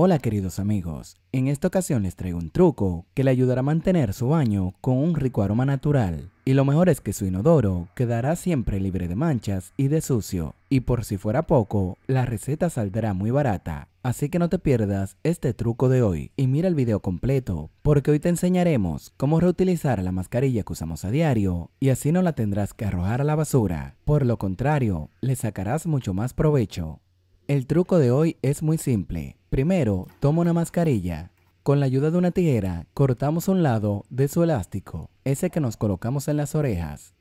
Hola queridos amigos, en esta ocasión les traigo un truco que le ayudará a mantener su baño con un rico aroma natural. Y lo mejor es que su inodoro quedará siempre libre de manchas y de sucio. Y por si fuera poco, la receta saldrá muy barata. Así que no te pierdas este truco de hoy y mira el video completo porque hoy te enseñaremos cómo reutilizar la mascarilla que usamos a diario y así no la tendrás que arrojar a la basura. Por lo contrario, le sacarás mucho más provecho. El truco de hoy es muy simple. Primero, toma una mascarilla. Con la ayuda de una tijera, cortamos un lado de su elástico, ese que nos colocamos en las orejas.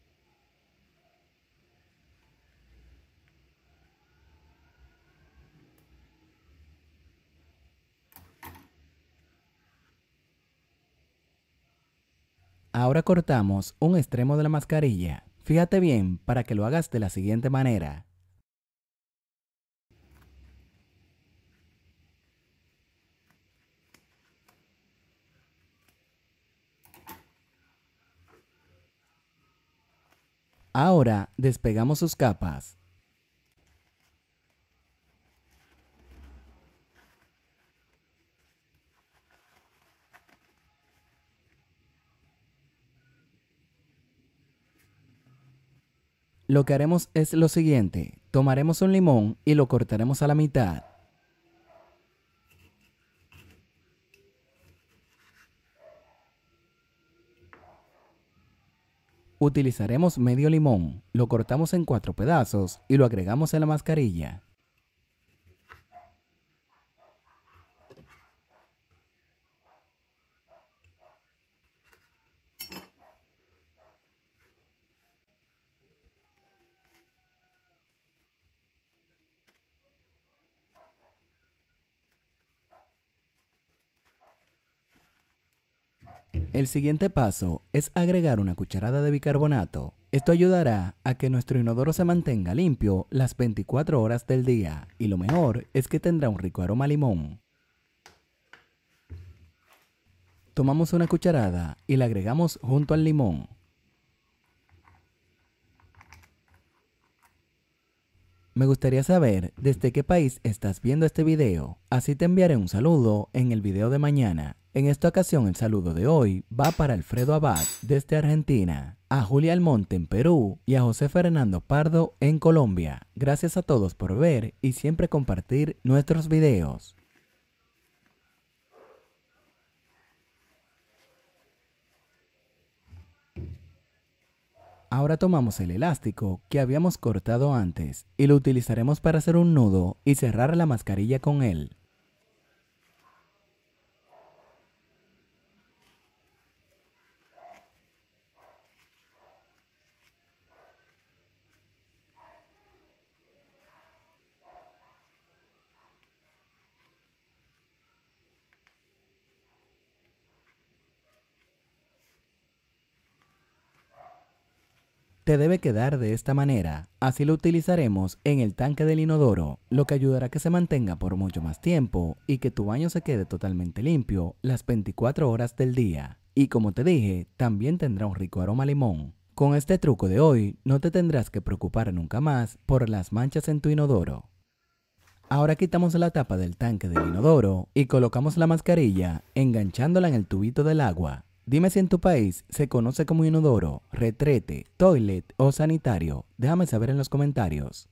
Ahora cortamos un extremo de la mascarilla. Fíjate bien para que lo hagas de la siguiente manera. Ahora despegamos sus capas. Lo que haremos es lo siguiente, tomaremos un limón y lo cortaremos a la mitad. Utilizaremos medio limón, lo cortamos en cuatro pedazos y lo agregamos a la mascarilla. El siguiente paso es agregar una cucharada de bicarbonato. Esto ayudará a que nuestro inodoro se mantenga limpio las 24 horas del día y lo mejor es que tendrá un rico aroma a limón. Tomamos una cucharada y la agregamos junto al limón. Me gustaría saber desde qué país estás viendo este video, así te enviaré un saludo en el video de mañana. En esta ocasión el saludo de hoy va para Alfredo Abad desde Argentina, a Julia Almonte en Perú y a José Fernando Pardo en Colombia. Gracias a todos por ver y siempre compartir nuestros videos. Ahora tomamos el elástico que habíamos cortado antes y lo utilizaremos para hacer un nudo y cerrar la mascarilla con él. te debe quedar de esta manera. Así lo utilizaremos en el tanque del inodoro, lo que ayudará a que se mantenga por mucho más tiempo y que tu baño se quede totalmente limpio las 24 horas del día. Y como te dije, también tendrá un rico aroma a limón. Con este truco de hoy, no te tendrás que preocupar nunca más por las manchas en tu inodoro. Ahora quitamos la tapa del tanque del inodoro y colocamos la mascarilla enganchándola en el tubito del agua. Dime si en tu país se conoce como inodoro, retrete, toilet o sanitario. Déjame saber en los comentarios.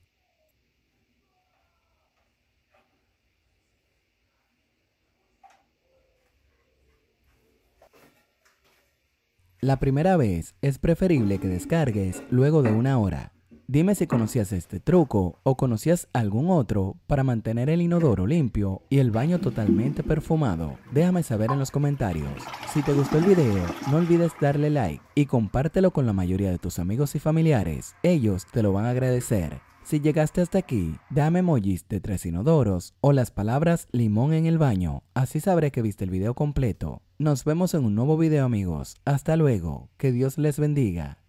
La primera vez es preferible que descargues luego de una hora. Dime si conocías este truco o conocías algún otro para mantener el inodoro limpio y el baño totalmente perfumado. Déjame saber en los comentarios. Si te gustó el video, no olvides darle like y compártelo con la mayoría de tus amigos y familiares. Ellos te lo van a agradecer. Si llegaste hasta aquí, dame emojis de tres inodoros o las palabras limón en el baño, así sabré que viste el video completo. Nos vemos en un nuevo video amigos, hasta luego, que Dios les bendiga.